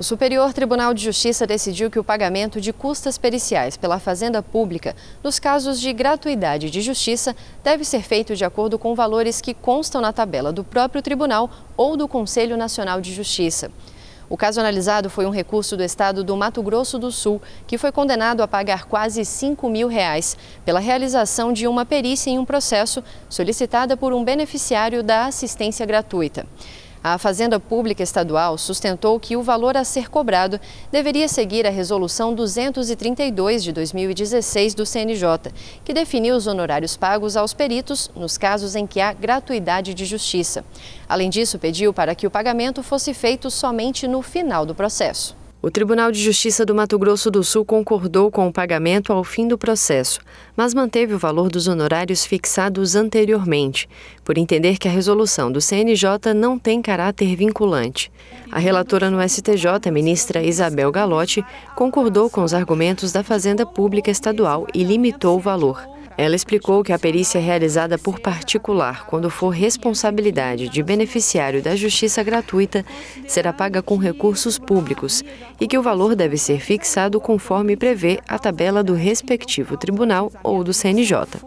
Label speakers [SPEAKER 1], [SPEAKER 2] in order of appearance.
[SPEAKER 1] O Superior Tribunal de Justiça decidiu que o pagamento de custas periciais pela Fazenda Pública nos casos de gratuidade de justiça deve ser feito de acordo com valores que constam na tabela do próprio tribunal ou do Conselho Nacional de Justiça. O caso analisado foi um recurso do estado do Mato Grosso do Sul, que foi condenado a pagar quase 5 mil reais pela realização de uma perícia em um processo solicitada por um beneficiário da assistência gratuita. A Fazenda Pública Estadual sustentou que o valor a ser cobrado deveria seguir a Resolução 232 de 2016 do CNJ, que definiu os honorários pagos aos peritos nos casos em que há gratuidade de justiça. Além disso, pediu para que o pagamento fosse feito somente no final do processo. O Tribunal de Justiça do Mato Grosso do Sul concordou com o pagamento ao fim do processo, mas manteve o valor dos honorários fixados anteriormente, por entender que a resolução do CNJ não tem caráter vinculante. A relatora no STJ, ministra Isabel Galotti, concordou com os argumentos da Fazenda Pública Estadual e limitou o valor. Ela explicou que a perícia é realizada por particular quando for responsabilidade de beneficiário da justiça gratuita será paga com recursos públicos e que o valor deve ser fixado conforme prevê a tabela do respectivo tribunal ou do CNJ.